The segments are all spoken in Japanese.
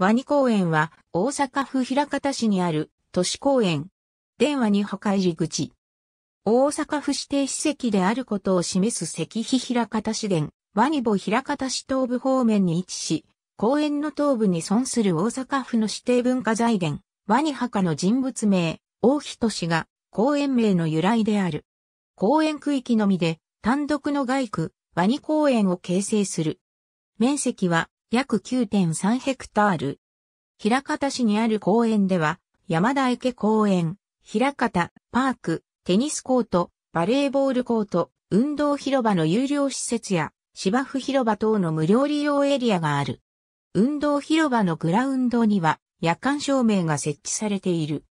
ワニ公園は大阪府平方市にある都市公園。電話に破壊入口。大阪府指定史跡であることを示す石碑平方市殿、ワニボ平方市東部方面に位置し、公園の東部に存する大阪府の指定文化財源、ワニ墓の人物名、大人氏が公園名の由来である。公園区域のみで単独の外区、ワニ公園を形成する。面積は約9.3ヘクタール。平方市にある公園では、山田池公園、平方、パーク、テニスコート、バレーボールコート、運動広場の有料施設や芝生広場等の無料利用エリアがある。運動広場のグラウンドには夜間照明が設置されている。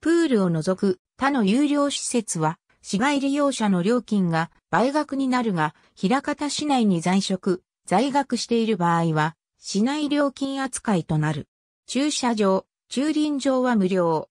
プールを除く他の有料施設は市外利用者の料金が倍額になるが、平方市内に在職、在学している場合は、市内料金扱いとなる。駐車場、駐輪場は無料。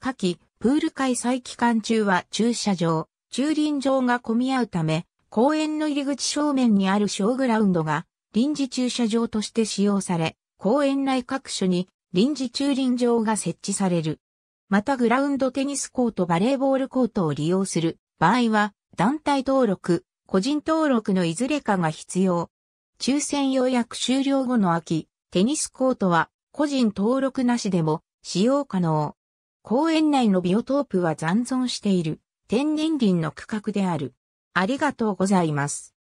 下記、プール開催期間中は駐車場、駐輪場が混み合うため、公園の入り口正面にあるショーグラウンドが臨時駐車場として使用され、公園内各所に臨時駐輪場が設置される。またグラウンドテニスコートバレーボールコートを利用する場合は団体登録、個人登録のいずれかが必要。抽選予約終了後の秋、テニスコートは個人登録なしでも使用可能。公園内のビオトープは残存している天然林の区画である。ありがとうございます。